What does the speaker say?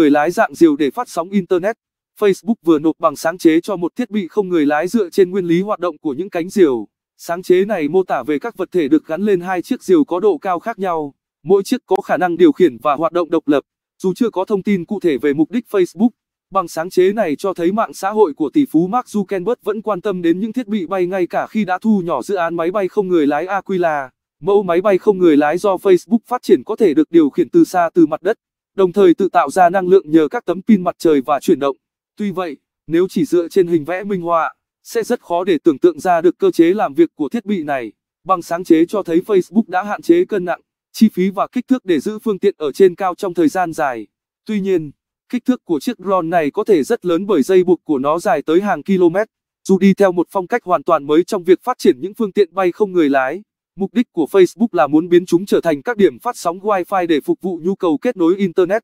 người lái dạng diều để phát sóng Internet. Facebook vừa nộp bằng sáng chế cho một thiết bị không người lái dựa trên nguyên lý hoạt động của những cánh diều. Sáng chế này mô tả về các vật thể được gắn lên hai chiếc diều có độ cao khác nhau, mỗi chiếc có khả năng điều khiển và hoạt động độc lập. Dù chưa có thông tin cụ thể về mục đích Facebook, bằng sáng chế này cho thấy mạng xã hội của tỷ phú Mark Zuckerberg vẫn quan tâm đến những thiết bị bay ngay cả khi đã thu nhỏ dự án máy bay không người lái Aquila. Mẫu máy bay không người lái do Facebook phát triển có thể được điều khiển từ xa từ mặt đất đồng thời tự tạo ra năng lượng nhờ các tấm pin mặt trời và chuyển động. Tuy vậy, nếu chỉ dựa trên hình vẽ minh họa, sẽ rất khó để tưởng tượng ra được cơ chế làm việc của thiết bị này. Bằng sáng chế cho thấy Facebook đã hạn chế cân nặng, chi phí và kích thước để giữ phương tiện ở trên cao trong thời gian dài. Tuy nhiên, kích thước của chiếc drone này có thể rất lớn bởi dây buộc của nó dài tới hàng km, dù đi theo một phong cách hoàn toàn mới trong việc phát triển những phương tiện bay không người lái. Mục đích của Facebook là muốn biến chúng trở thành các điểm phát sóng Wi-Fi để phục vụ nhu cầu kết nối Internet.